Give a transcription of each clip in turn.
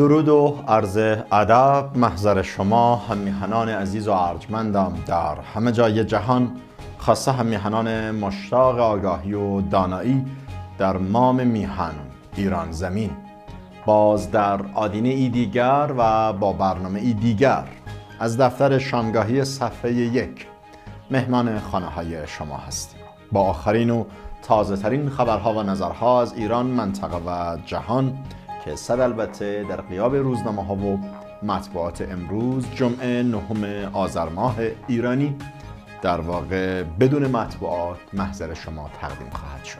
درود و عرض ادب محضر شما همیهنان عزیز و ارجمندم در همه جای جهان خاصه همیهنان مشتاق آگاهی و دانایی در مام میهن ایران زمین باز در آدینه ای دیگر و با برنامه ای دیگر از دفتر شامگاهی صفحه یک مهمان خانه های شما هستیم با آخرین و تازه ترین خبرها و نظرها از ایران منطقه و جهان که صد البته در قیاب روزنامه ها و مطبوعات امروز جمعه نهم آذر ماه ایرانی در واقع بدون مطبوعات محضر شما تقدیم خواهد شد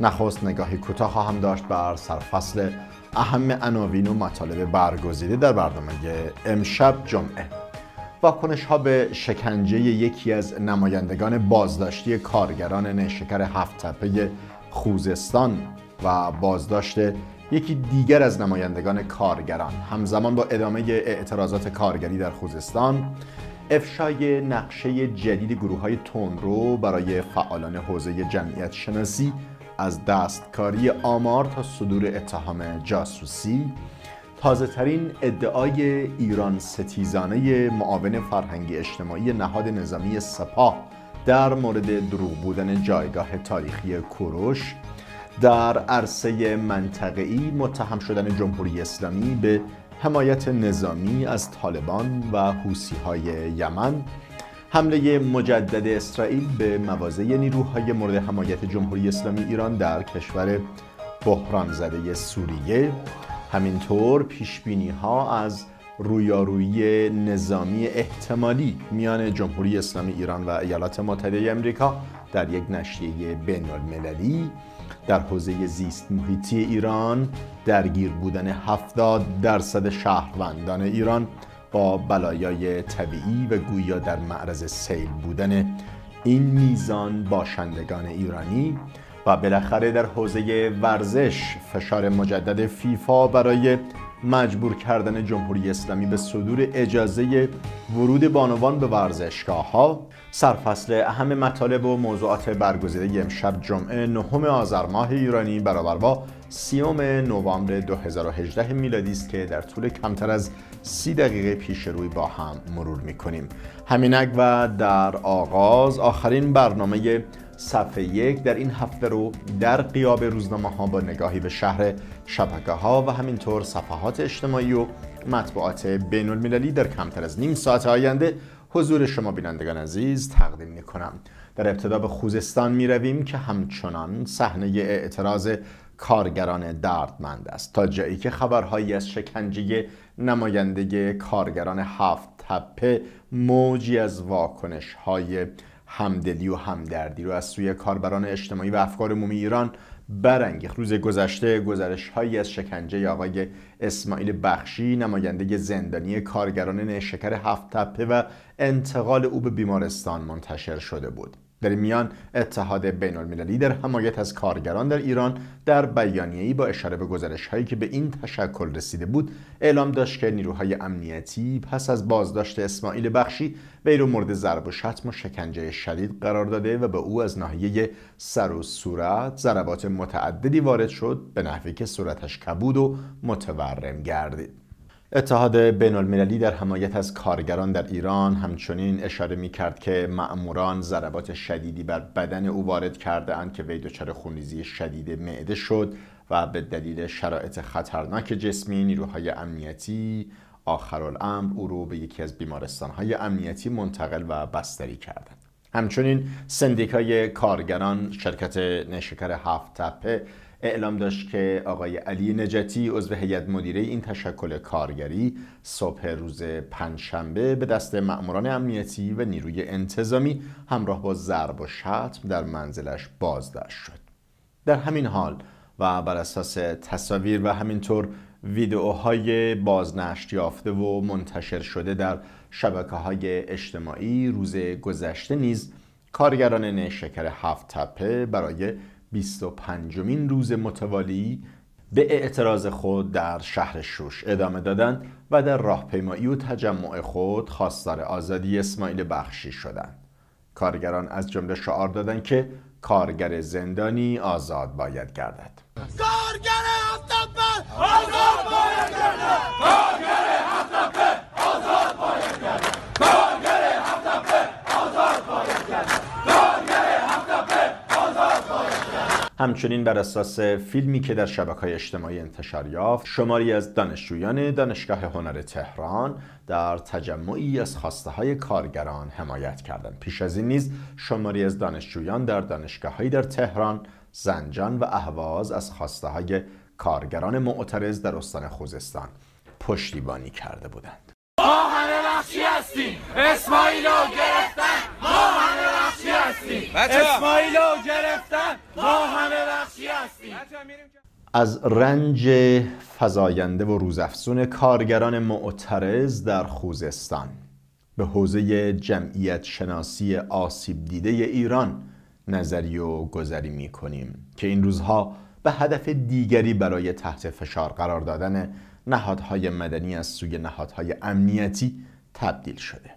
نخست نگاهی کوتاه خواهم داشت بر سرفصل اهم عناوین و مطالب برگزیده در برنامه امشب جمعه واکنش ها به شکنجه یکی از نمایندگان بازداشتی کارگران نشکر هفت تپه خوزستان و بازداشت یکی دیگر از نمایندگان کارگران همزمان با ادامه اعتراضات کارگری در خوزستان افشای نقشه جدید گروه های رو برای فعالان حوزه جمعیت شناسی از دستکاری آمار تا صدور اتهام جاسوسی تازه ترین ادعای ایران ستیزانه معاون فرهنگی اجتماعی نهاد نظامی سپاه در مورد دروغ بودن جایگاه تاریخی کوروش در عرصه منطقه‌ای متهم شدن جمهوری اسلامی به حمایت نظامی از طالبان و های یمن حمله مجدد اسرائیل به مواضع نیروهای مورد حمایت جمهوری اسلامی ایران در کشور بحران زده سوریه همینطور پیش بینی ها از رویارویی نظامی احتمالی میان جمهوری اسلامی ایران و ایالات متحده امریکا در یک نشریه بین المللی در حوزه زیست محیطی ایران درگیر بودن 70 درصد شهروندان ایران با بلایای طبیعی و گویا در معرض سیل بودن این میزان باشندگان ایرانی و بالاخره در حوزه ورزش فشار مجدد فیفا برای مجبور کردن جمهوری اسلامی به صدور اجازه ورود بانوان به ورزشگاه ها سرفصل اهم مطالب و موضوعات برگزیده امشب جمعه نهم آذر ماه ایرانی برابر با سیوم نوامبر 2018 میلادی است که در طول کمتر از سی دقیقه پیش روی با هم مرور میکنیم همینک و در آغاز آخرین برنامه صفحه یک در این هفته رو در قیاب روزنامه ها با نگاهی به شهر شبکه ها و همینطور صفحات اجتماعی و مطبوعات بین المللی در کمتر از نیم ساعت آینده حضور شما بینندگان عزیز تقدیم میکنم در ابتدا به خوزستان می رویم که همچنان صحنه اعتراض کارگران دردمند است تا جایی که خبرهایی از شکنجه نماینده کارگران هفت تپه موجی از واکنش های همدلی و همدردی رو از سوی کاربران اجتماعی و افکار عمومی ایران برانگیخت روز گذشته گزارش هایی از شکنجه آقای اسماعیل بخشی نماینده زندانی کارگران شکر هفت تپه و انتقال او به بیمارستان منتشر شده بود در میان اتحاد بین المللی در حمایت از کارگران در ایران در بیانیه‌ای با اشاره به گزارش هایی که به این تشکل رسیده بود اعلام داشت که نیروهای امنیتی پس از بازداشت اسماعیل بخشی وی رو مورد ضرب و شتم و شکنجه شدید قرار داده و به او از ناحیه سر و صورت ضربات متعددی وارد شد به نحوی که صورتش کبود و متورم گردید اتحاد بین المللی در حمایت از کارگران در ایران همچنین اشاره می کرد که معموران ضربات شدیدی بر بدن او وارد کرده اند که وی دچار خونریزی شدید معده شد و به دلیل شرایط خطرناک جسمی نیروهای امنیتی آخرالامر او رو به یکی از بیمارستانهای امنیتی منتقل و بستری کردند همچنین سندیکای کارگران شرکت نشکر هفت تپه اعلام داشت که آقای علی نجاتی، عضو هیئت مدیره این تشکل کارگری صبح روز پنجشنبه به دست مأموران امنیتی و نیروی انتظامی همراه با ضرب و شتم در منزلش بازداشت شد در همین حال و بر اساس تصاویر و همینطور ویدئوهای بازنشت یافته و منتشر شده در شبکه های اجتماعی روز گذشته نیز کارگران نشکر هفت تپه برای 25 مین روز متوالی به اعتراض خود در شهر شوش ادامه دادند و در راهپیمایی و تجمع خود خواستار آزادی اسماعیل بخشی شدند کارگران از جمله شعار دادند که کارگر زندانی آزاد باید گردد کارگر آزاد باید گردد همچنین بر اساس فیلمی که در شبکه های اجتماعی انتشار یافت شماری از دانشجویان دانشگاه هنر تهران در تجمعی از خواسته های کارگران حمایت کردند پیش از این نیز شماری از دانشجویان در دانشگاههایی در تهران زنجان و اهواز از خواسته های کارگران معترض در استان خوزستان پشتیبانی کرده بودند ما هستیم گرفتن ما همه بخشی هستیم رو گرفتن ما همه هستیم از رنج فزاینده و روزافزون کارگران معترض در خوزستان به حوزه جمعیت شناسی آسیب دیده ایران نظری و گذری می کنیم که این روزها به هدف دیگری برای تحت فشار قرار دادن نهادهای مدنی از سوی نهادهای امنیتی تبدیل شده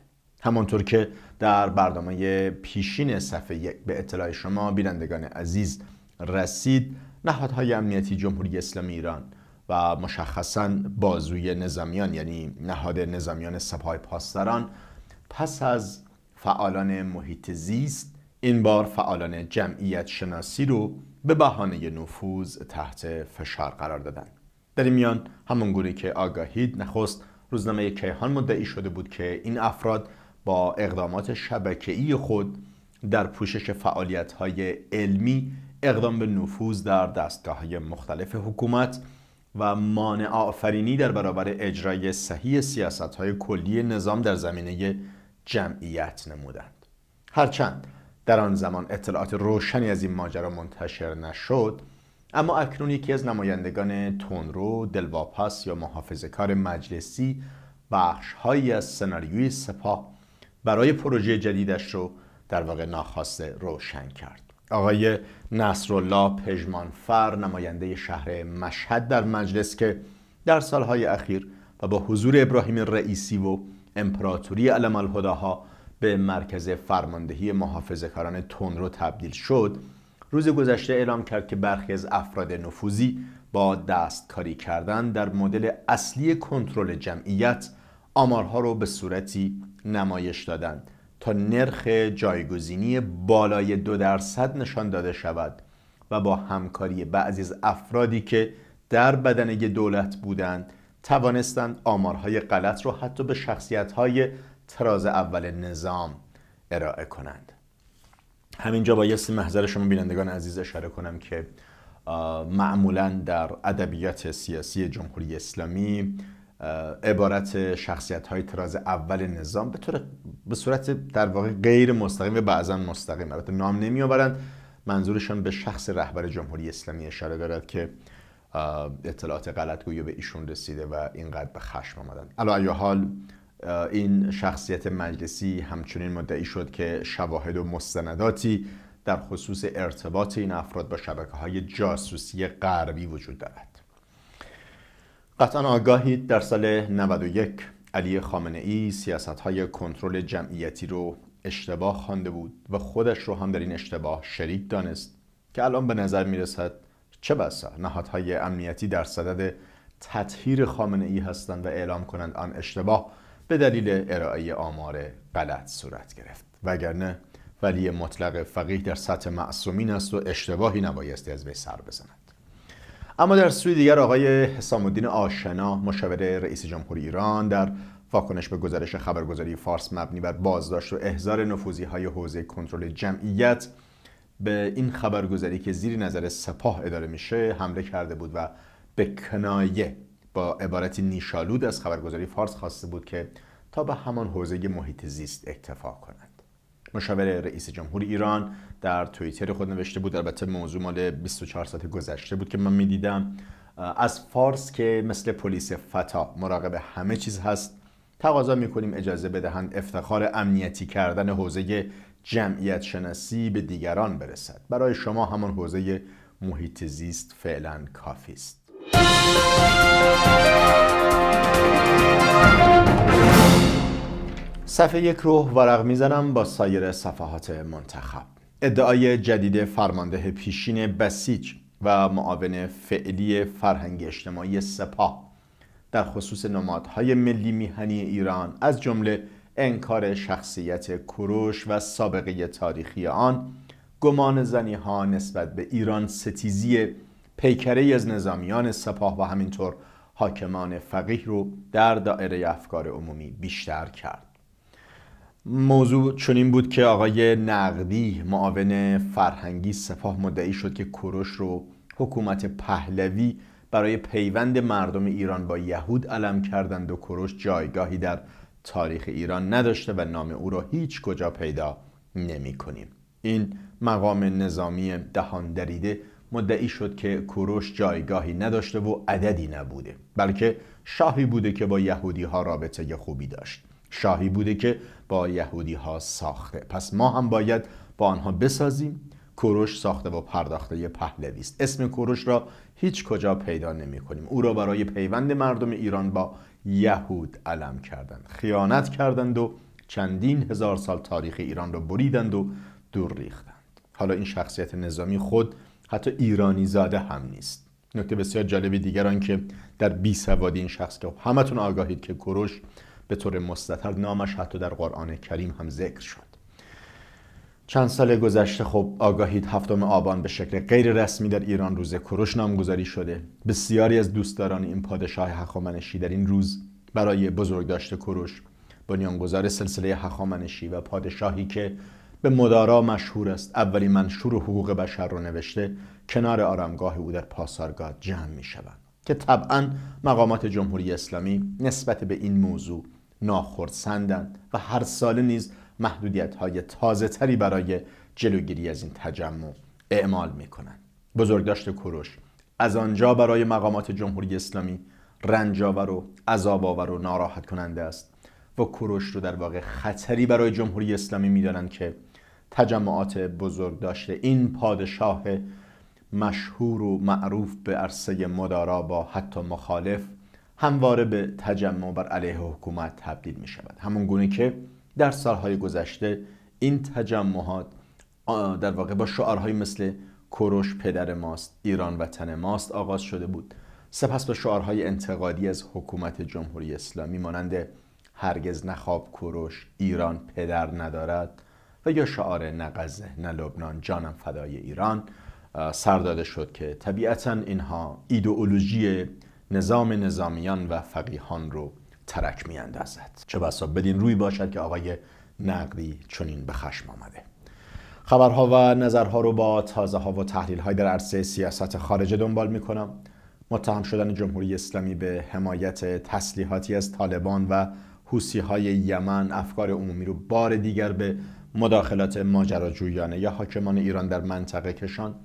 همانطور که در برنامه پیشین صفحه یک به اطلاع شما بینندگان عزیز رسید نهادهای امنیتی جمهوری اسلامی ایران و مشخصا بازوی نظامیان یعنی نهاد نظامیان سپاه پاسداران پس از فعالان محیط زیست این بار فعالان جمعیت شناسی رو به بهانه نفوذ تحت فشار قرار دادند در این میان همون گونه که آگاهید نخست روزنامه کیهان مدعی شده بود که این افراد با اقدامات شبکه‌ای خود در پوشش فعالیت‌های علمی اقدام به نفوذ در دستگاه‌های مختلف حکومت و مانع آفرینی در برابر اجرای صحیح سیاست‌های کلی نظام در زمینه جمعیت نمودند هرچند در آن زمان اطلاعات روشنی از این ماجرا منتشر نشد اما اکنون یکی از نمایندگان تونرو، دلواپس یا کار مجلسی بخشهایی از سناریوی سپاه برای پروژه جدیدش رو در واقع ناخواسته روشن کرد آقای نصرالله پژمانفر نماینده شهر مشهد در مجلس که در سالهای اخیر و با حضور ابراهیم رئیسی و امپراتوری علم الهداها به مرکز فرماندهی محافظه کاران رو تبدیل شد روز گذشته اعلام کرد که برخی از افراد نفوذی با دستکاری کردن در مدل اصلی کنترل جمعیت آمارها رو به صورتی نمایش دادند تا نرخ جایگزینی بالای دو درصد نشان داده شود و با همکاری بعضی از افرادی که در بدنه دولت بودند توانستند آمارهای غلط را حتی به شخصیتهای تراز اول نظام ارائه کنند همینجا بایستی محضر شما بینندگان عزیز اشاره کنم که معمولا در ادبیات سیاسی جمهوری اسلامی عبارت شخصیت های تراز اول نظام به طور به صورت در واقع غیر مستقیم و بعضا مستقیم البته نام نمی آورند منظورشان به شخص رهبر جمهوری اسلامی اشاره دارد که اطلاعات غلط به ایشون رسیده و اینقدر به خشم آمدند ای حال این شخصیت مجلسی همچنین مدعی شد که شواهد و مستنداتی در خصوص ارتباط این افراد با شبکه های جاسوسی غربی وجود دارد قطعا آگاهی در سال 91 علی خامنه ای سیاست های کنترل جمعیتی رو اشتباه خوانده بود و خودش رو هم در این اشتباه شریک دانست که الان به نظر می رسد چه بسا نهادهای امنیتی در صدد تطهیر خامنه ای هستند و اعلام کنند آن اشتباه به دلیل ارائه آمار غلط صورت گرفت وگرنه ولی مطلق فقیه در سطح معصومین است و اشتباهی نبایستی از وی سر بزند اما در سوی دیگر آقای حسام الدین آشنا مشاور رئیس جمهور ایران در واکنش به گزارش خبرگزاری فارس مبنی بر بازداشت و احضار نفوزی های حوزه کنترل جمعیت به این خبرگزاری که زیر نظر سپاه اداره میشه حمله کرده بود و به کنایه با عبارت نیشالود از خبرگزاری فارس خواسته بود که تا به همان حوزه محیط زیست اکتفا کند مشاور رئیس جمهور ایران در توییتر خود نوشته بود البته موضوع مال 24 ساعت گذشته بود که من میدیدم از فارس که مثل پلیس فتا مراقب همه چیز هست تقاضا میکنیم اجازه بدهند افتخار امنیتی کردن حوزه جمعیت شناسی به دیگران برسد برای شما همان حوزه محیط زیست فعلا کافی است صفحه یک روح ورق میزنم با سایر صفحات منتخب ادعای جدید فرمانده پیشین بسیج و معاون فعلی فرهنگ اجتماعی سپاه در خصوص نمادهای ملی میهنی ایران از جمله انکار شخصیت کروش و سابقه تاریخی آن گمان زنی ها نسبت به ایران ستیزی پیکره از نظامیان سپاه و همینطور حاکمان فقیه رو در دائره افکار عمومی بیشتر کرد موضوع چنین بود که آقای نقدی معاون فرهنگی سپاه مدعی شد که کوروش رو حکومت پهلوی برای پیوند مردم ایران با یهود علم کردند و کوروش جایگاهی در تاریخ ایران نداشته و نام او را هیچ کجا پیدا نمی کنیم. این مقام نظامی دهان دریده مدعی شد که کوروش جایگاهی نداشته و عددی نبوده بلکه شاهی بوده که با یهودی ها رابطه خوبی داشت شاهی بوده که با یهودی ها ساخته پس ما هم باید با آنها بسازیم کوروش ساخته و پرداخته پهلوی است اسم کوروش را هیچ کجا پیدا نمی کنیم او را برای پیوند مردم ایران با یهود علم کردند خیانت کردند و چندین هزار سال تاریخ ایران را بریدند و دور ریختند حالا این شخصیت نظامی خود حتی ایرانی زاده هم نیست نکته بسیار جالبی دیگر آنکه که در بی سواد این شخص که همتون آگاهید که کوروش به طور مستطر نامش حتی در قرآن کریم هم ذکر شد چند سال گذشته خب آگاهید هفتم آبان به شکل غیر رسمی در ایران روز کروش نامگذاری شده بسیاری از دوستداران این پادشاه حخامنشی در این روز برای بزرگداشت کروش بنیانگذار سلسله حخامنشی و پادشاهی که به مدارا مشهور است اولی منشور حقوق بشر رو نوشته کنار آرامگاه او در پاسارگاه جمع می شود که طبعا مقامات جمهوری اسلامی نسبت به این موضوع ناخرسندند و هر ساله نیز محدودیت های تازه تری برای جلوگیری از این تجمع اعمال می کنند. بزرگداشت کروش از آنجا برای مقامات جمهوری اسلامی رنجاور و عذاب‌آور و ناراحت کننده است و کروش رو در واقع خطری برای جمهوری اسلامی میدانند که تجمعات بزرگ داشته این پادشاه مشهور و معروف به عرصه مدارا با حتی مخالف همواره به تجمع بر علیه حکومت تبدیل می شود همون گونه که در سالهای گذشته این تجمعات در واقع با شعارهایی مثل کروش پدر ماست ایران وطن ماست آغاز شده بود سپس با شعارهای انتقادی از حکومت جمهوری اسلامی مانند هرگز نخواب کروش ایران پدر ندارد و یا شعار نه غزه نه لبنان جانم فدای ایران سر داده شد که طبیعتا اینها ایدئولوژی نظام نظامیان و فقیهان رو ترک میاندازد چه بسا بدین روی باشد که آقای نقدی چنین به خشم آمده خبرها و نظرها رو با تازه ها و تحلیل های در عرصه سیاست خارجه دنبال می کنم متهم شدن جمهوری اسلامی به حمایت تسلیحاتی از طالبان و حوسی های یمن افکار عمومی رو بار دیگر به مداخلات ماجراجویانه یا حاکمان ایران در منطقه کشان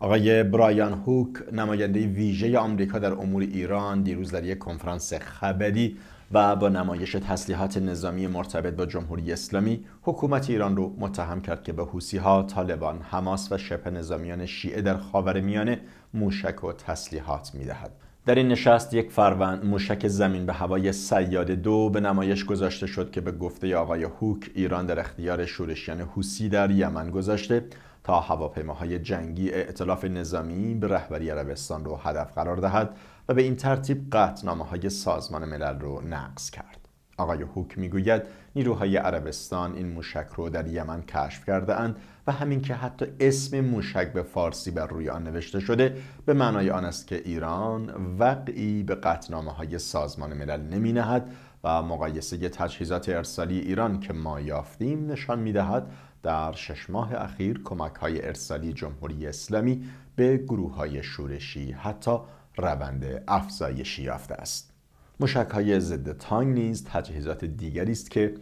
آقای برایان هوک نماینده ویژه آمریکا در امور ایران دیروز در یک کنفرانس خبری و با نمایش تسلیحات نظامی مرتبط با جمهوری اسلامی حکومت ایران رو متهم کرد که به ها طالبان، حماس و شبه نظامیان شیعه در میانه موشک و تسلیحات میدهد. در این نشست یک فروند موشک زمین به هوای سیاد دو به نمایش گذاشته شد که به گفته آقای هوک ایران در اختیار شورشیان حوسی در یمن گذاشته تا هواپیماهای جنگی ائتلاف نظامی به رهبری عربستان رو هدف قرار دهد و به این ترتیب قطنامه های سازمان ملل رو نقض کرد. آقای هوک میگوید نیروهای عربستان این موشک رو در یمن کشف کرده اند و همین که حتی اسم موشک به فارسی بر روی آن نوشته شده به معنای آن است که ایران وقعی به قطنامه های سازمان ملل نمی نهد و مقایسه تجهیزات ارسالی ایران که ما یافتیم نشان می دهد در شش ماه اخیر کمک های ارسالی جمهوری اسلامی به گروه های شورشی حتی روند افزایشی یافته است مشک های ضد تانگ نیز تجهیزات دیگری است که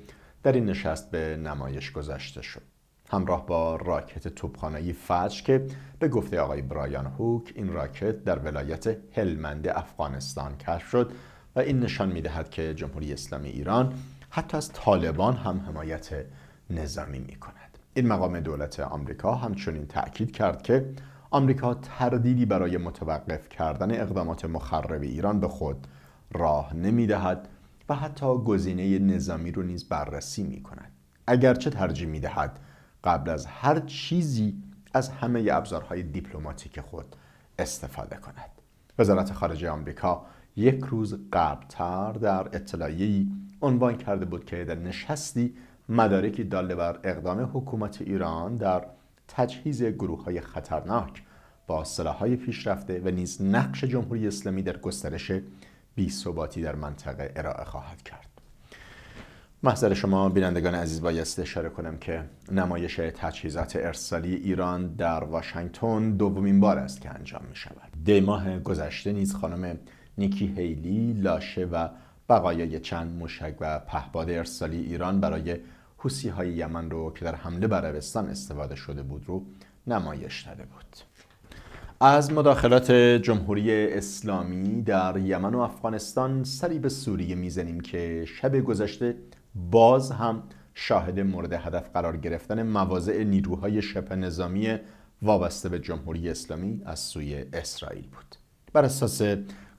در این نشست به نمایش گذاشته شد همراه با راکت توپخانه‌ای فجر که به گفته آقای برایان هوک این راکت در ولایت هلمند افغانستان کشف شد و این نشان میدهد که جمهوری اسلامی ایران حتی از طالبان هم حمایت نظامی می این مقام دولت آمریکا همچنین تأکید کرد که آمریکا تردیدی برای متوقف کردن اقدامات مخرب ایران به خود راه نمی دهد و حتی گزینه نظامی رو نیز بررسی می کند اگرچه ترجیح می دهد قبل از هر چیزی از همه ابزارهای دیپلماتیک خود استفاده کند وزارت خارجه آمریکا یک روز قبلتر در اطلاعیه‌ای عنوان کرده بود که در نشستی مدارکی داله بر اقدام حکومت ایران در تجهیز گروه های خطرناک با های پیشرفته و نیز نقش جمهوری اسلامی در گسترش بیثباتی در منطقه ارائه خواهد کرد محضر شما بینندگان عزیز بایست اشاره کنم که نمایش تجهیزات ارسالی ایران در واشنگتن دومین بار است که انجام می شود دی ماه گذشته نیز خانم نیکی هیلی لاشه و بقایای چند مشک و پهباد ارسالی ایران برای حسی های یمن رو که در حمله بر عربستان استفاده شده بود رو نمایش داده بود از مداخلات جمهوری اسلامی در یمن و افغانستان سری به سوریه میزنیم که شب گذشته باز هم شاهد مورد هدف قرار گرفتن مواضع نیروهای شبه نظامی وابسته به جمهوری اسلامی از سوی اسرائیل بود بر اساس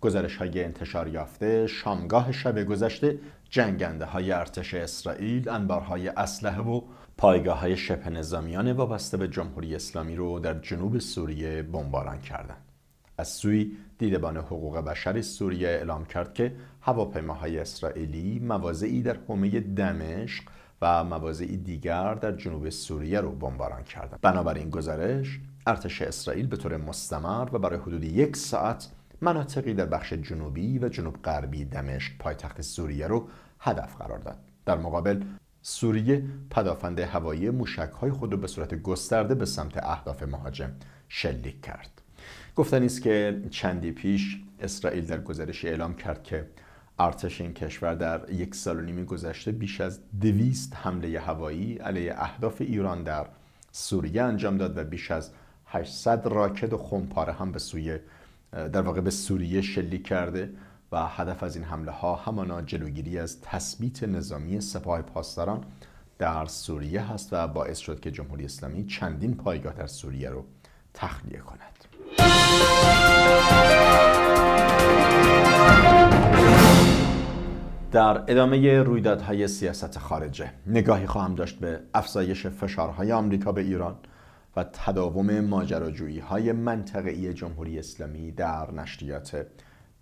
گزارش های انتشار یافته شامگاه شب گذشته جنگنده های ارتش اسرائیل انبارهای اسلحه و پایگاه های شبه نظامیان وابسته به جمهوری اسلامی رو در جنوب سوریه بمباران کردند. از سوی دیدبان حقوق بشر سوریه اعلام کرد که هواپیماهای اسرائیلی مواضعی در حومه دمشق و مواضعی دیگر در جنوب سوریه رو بمباران کردند. بنابراین گزارش ارتش اسرائیل به طور مستمر و برای حدود یک ساعت مناطقی در بخش جنوبی و جنوب غربی دمشق پایتخت سوریه رو هدف قرار داد در مقابل سوریه پدافند هوایی های خود را به صورت گسترده به سمت اهداف مهاجم شلیک کرد گفتنی است که چندی پیش اسرائیل در گزارش اعلام کرد که ارتش این کشور در یک سال و نیم گذشته بیش از دویست حمله هوایی علیه اهداف ایران در سوریه انجام داد و بیش از 800 راکت و خمپاره هم به سوی در واقع به سوریه شلیک کرده و هدف از این حمله ها همانا جلوگیری از تثبیت نظامی سپاه پاسداران در سوریه هست و باعث شد که جمهوری اسلامی چندین پایگاه در سوریه رو تخلیه کند در ادامه رویدادهای سیاست خارجه نگاهی خواهم داشت به افزایش فشارهای آمریکا به ایران و تداوم ماجراجویی های منطقه‌ای جمهوری اسلامی در نشریات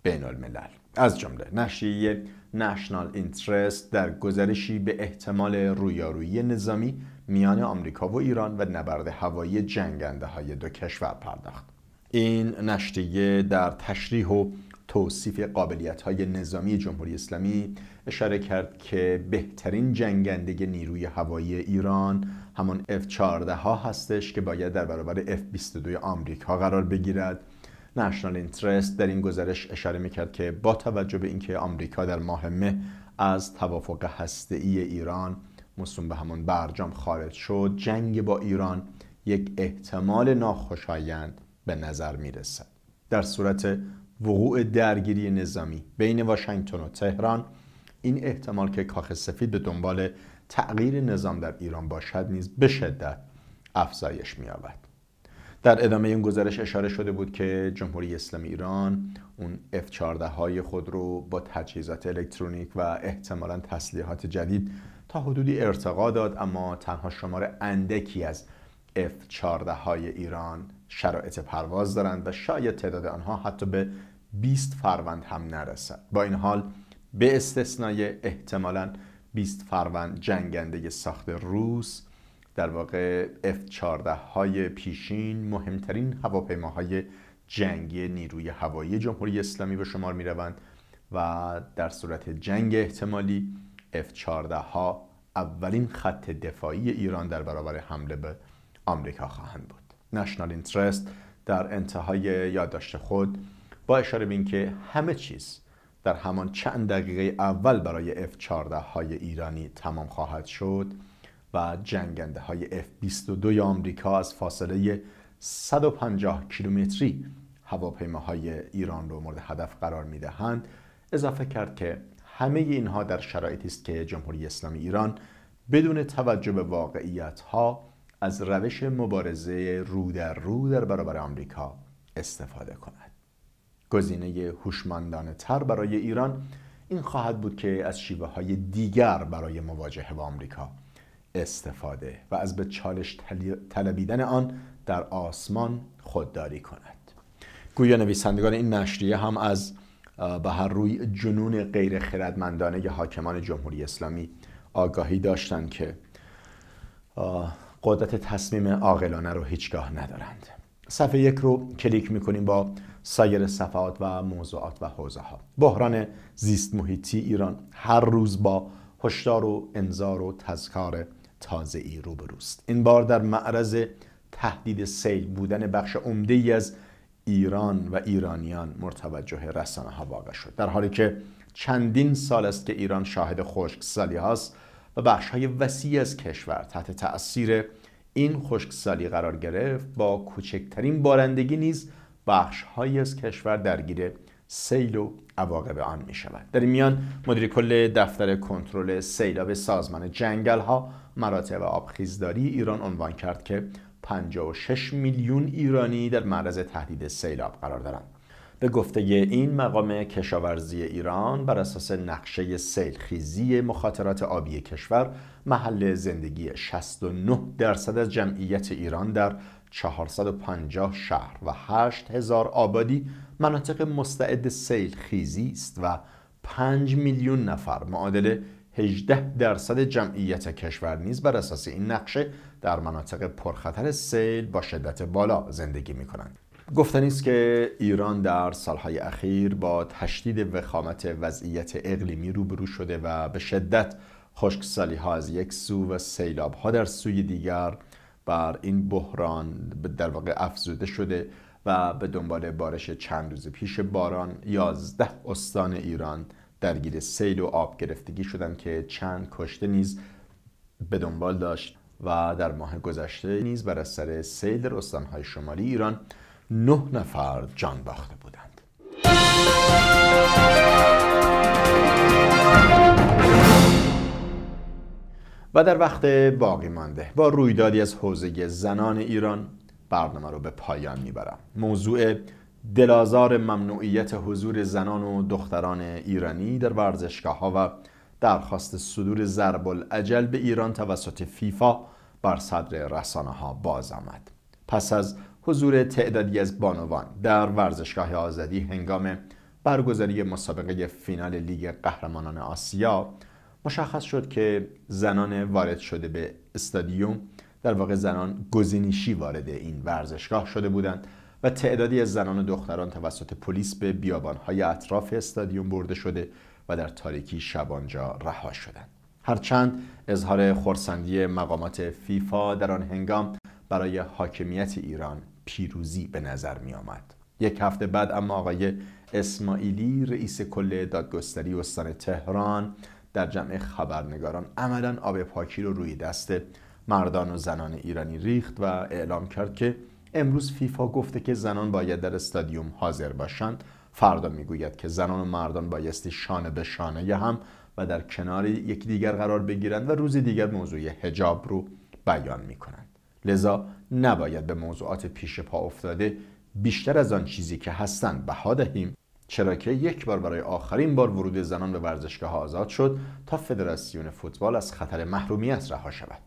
بین الملل از جمله نشریه نشنال اینترست در گزارشی به احتمال رویارویی نظامی میان آمریکا و ایران و نبرد هوایی جنگنده های دو کشور پرداخت این نشریه در تشریح و توصیف قابلیت های نظامی جمهوری اسلامی اشاره کرد که بهترین جنگنده نیروی هوایی ایران همان F-14 ها هستش که باید در برابر F-22 آمریکا قرار بگیرد نشنال اینترست در این گزارش اشاره میکرد که با توجه به اینکه آمریکا در ماه مه از توافق هسته ایران مصوم به همان برجام خارج شد جنگ با ایران یک احتمال ناخوشایند به نظر میرسد در صورت وقوع درگیری نظامی بین واشنگتن و تهران این احتمال که کاخ سفید به دنبال تغییر نظام در ایران باشد نیز به شدت افزایش می‌یابد در ادامه این گزارش اشاره شده بود که جمهوری اسلامی ایران اون F-14 های خود رو با تجهیزات الکترونیک و احتمالا تسلیحات جدید تا حدودی ارتقا داد اما تنها شمار اندکی از F-14 های ایران شرایط پرواز دارند و شاید تعداد آنها حتی به 20 فروند هم نرسد با این حال به استثنای احتمالا 20 فروند جنگنده ساخت روس در واقع F-14 های پیشین مهمترین هواپیماهای جنگی نیروی هوایی جمهوری اسلامی به شمار می روند و در صورت جنگ احتمالی F-14 ها اولین خط دفاعی ایران در برابر حمله به آمریکا خواهند بود نشنال در انتهای یادداشت خود با اشاره به اینکه همه چیز در همان چند دقیقه اول برای F-14 های ایرانی تمام خواهد شد و جنگنده های F-22 آمریکا از فاصله 150 کیلومتری هواپیماهای ایران رو مورد هدف قرار میدهند اضافه کرد که همه اینها در شرایطی است که جمهوری اسلامی ایران بدون توجه به واقعیت ها از روش مبارزه رو در رو در برابر آمریکا استفاده کند گزینه هوشمندانه تر برای ایران این خواهد بود که از شیوه های دیگر برای مواجهه با آمریکا استفاده و از به چالش طلبیدن آن در آسمان خودداری کند گویا نویسندگان این نشریه هم از به هر روی جنون غیر خردمندانه حاکمان جمهوری اسلامی آگاهی داشتند که قدرت تصمیم عاقلانه رو هیچگاه ندارند صفحه یک رو کلیک میکنیم با سایر صفحات و موضوعات و حوزه ها بحران زیست محیطی ایران هر روز با هشدار و انذار و تذکار تازه ای روبروست این بار در معرض تهدید سیل بودن بخش عمده ای از ایران و ایرانیان مرتوجه رسانه ها واقع شد در حالی که چندین سال است که ایران شاهد خشکسالی هاست و بخش های وسیع از کشور تحت تأثیر این خشکسالی قرار گرفت با کوچکترین بارندگی نیز بخش های از کشور درگیر سیل و عواقب آن می شود در این میان مدیر کل دفتر کنترل سیلاب سازمان جنگل ها مراتع و آبخیزداری ایران عنوان کرد که 56 میلیون ایرانی در معرض تهدید سیلاب قرار دارند به گفته این مقام کشاورزی ایران بر اساس نقشه سیلخیزی مخاطرات آبی کشور محل زندگی 69 درصد از جمعیت ایران در 450 شهر و 8000 آبادی مناطق مستعد سیلخیزی است و 5 میلیون نفر معادل 18 درصد جمعیت کشور نیز بر اساس این نقشه در مناطق پرخطر سیل با شدت بالا زندگی می کنند. گفتنی است که ایران در سالهای اخیر با تشدید وخامت وضعیت اقلیمی روبرو شده و به شدت خشکسالی ها از یک سو و سیلاب ها در سوی دیگر بر این بحران در واقع افزوده شده و به دنبال بارش چند روز پیش باران یازده استان ایران درگیر سیل و آب گرفتگی شدن که چند کشته نیز به دنبال داشت و در ماه گذشته نیز بر اثر سیل در استانهای شمالی ایران نه نفر جان باخته بودند و در وقت باقی مانده با رویدادی از حوزه زنان ایران برنامه رو به پایان میبرم موضوع دلازار ممنوعیت حضور زنان و دختران ایرانی در ورزشگاه ها و درخواست صدور ضرب العجل به ایران توسط فیفا بر صدر رسانه ها باز آمد پس از حضور تعدادی از بانوان در ورزشگاه آزادی هنگام برگزاری مسابقه فینال لیگ قهرمانان آسیا مشخص شد که زنان وارد شده به استادیوم در واقع زنان گزینشی وارد این ورزشگاه شده بودند و تعدادی از زنان و دختران توسط پلیس به بیابانهای اطراف استادیوم برده شده و در تاریکی شبانجا رها شدند هرچند اظهار خورسندی مقامات فیفا در آن هنگام برای حاکمیت ایران پیروزی به نظر می آمد. یک هفته بعد اما آقای اسماعیلی رئیس کل دادگستری استان تهران در جمع خبرنگاران عملا آب پاکی رو روی دست مردان و زنان ایرانی ریخت و اعلام کرد که امروز فیفا گفته که زنان باید در استادیوم حاضر باشند فردا میگوید که زنان و مردان بایستی شانه به شانه هم و در کنار دیگر قرار بگیرند و روز دیگر موضوع هجاب رو بیان میکنند لذا نباید به موضوعات پیش پا افتاده بیشتر از آن چیزی که هستند بها دهیم چرا که یک بار برای آخرین بار ورود زنان به ورزشگاه آزاد شد تا فدراسیون فوتبال از خطر محرومیت رها شود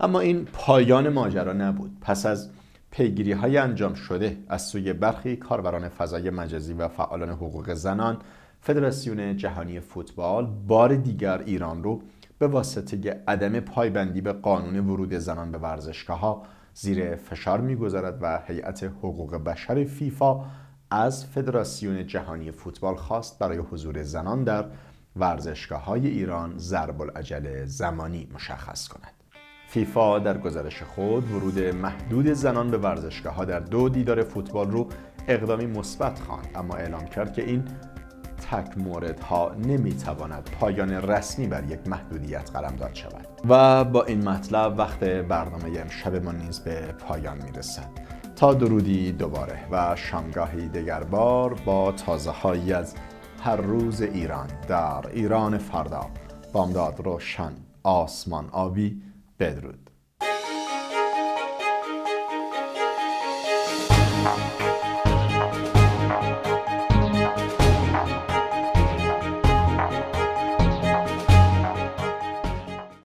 اما این پایان ماجرا نبود پس از پیگیری های انجام شده از سوی برخی کاربران فضای مجازی و فعالان حقوق زنان فدراسیون جهانی فوتبال بار دیگر ایران رو به واسطه عدم پایبندی به قانون ورود زنان به ورزشگاه ها زیر فشار میگذارد و هیئت حقوق بشر فیفا از فدراسیون جهانی فوتبال خواست برای حضور زنان در ورزشگاه های ایران ضرب العجل زمانی مشخص کند. فیفا در گزارش خود ورود محدود زنان به ورزشگاه ها در دو دیدار فوتبال رو اقدامی مثبت خواند اما اعلام کرد که این تک موردها نمیتواند پایان رسمی بر یک محدودیت داد شود و با این مطلب وقت برنامه امشب ما نیز به پایان میرسد تا درودی دوباره و شامگاهی بار با تازه هایی از هر روز ایران در ایران فردا بامداد روشن آسمان آبی بدرود